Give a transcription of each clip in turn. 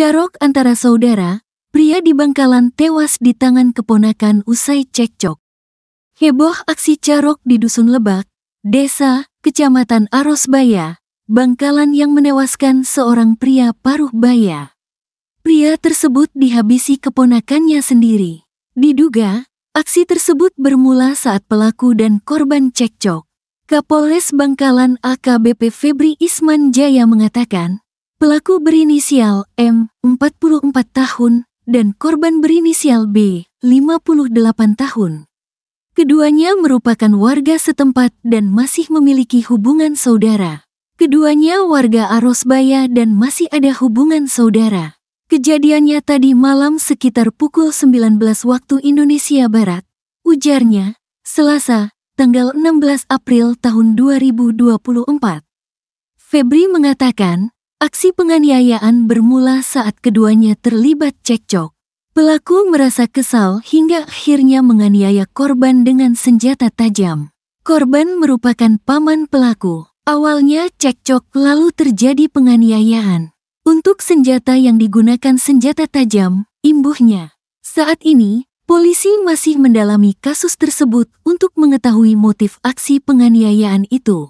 Carok antara saudara, pria di Bangkalan tewas di tangan keponakan usai cekcok. Heboh aksi carok di Dusun Lebak, Desa, Kecamatan Arosbaya, Bangkalan yang menewaskan seorang pria paruh baya. Pria tersebut dihabisi keponakannya sendiri. Diduga, aksi tersebut bermula saat pelaku dan korban cekcok. Kapolres Bangkalan AKBP Febri Isman Jaya mengatakan, Pelaku berinisial M, 44 tahun, dan korban berinisial B, 58 tahun. Keduanya merupakan warga setempat dan masih memiliki hubungan saudara. Keduanya warga Arosbaya dan masih ada hubungan saudara. Kejadiannya tadi malam sekitar pukul 19 waktu Indonesia Barat. Ujarnya, Selasa, tanggal 16 April tahun 2024. Febri mengatakan, Aksi penganiayaan bermula saat keduanya terlibat cekcok. Pelaku merasa kesal hingga akhirnya menganiaya korban dengan senjata tajam. Korban merupakan paman pelaku. Awalnya cekcok lalu terjadi penganiayaan. Untuk senjata yang digunakan senjata tajam, imbuhnya. Saat ini, polisi masih mendalami kasus tersebut untuk mengetahui motif aksi penganiayaan itu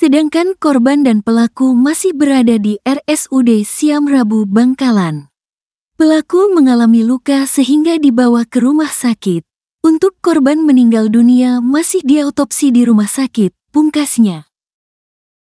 sedangkan korban dan pelaku masih berada di RSUD Siam Rabu Bangkalan. Pelaku mengalami luka sehingga dibawa ke rumah sakit. Untuk korban meninggal dunia masih diautopsi di rumah sakit, pungkasnya.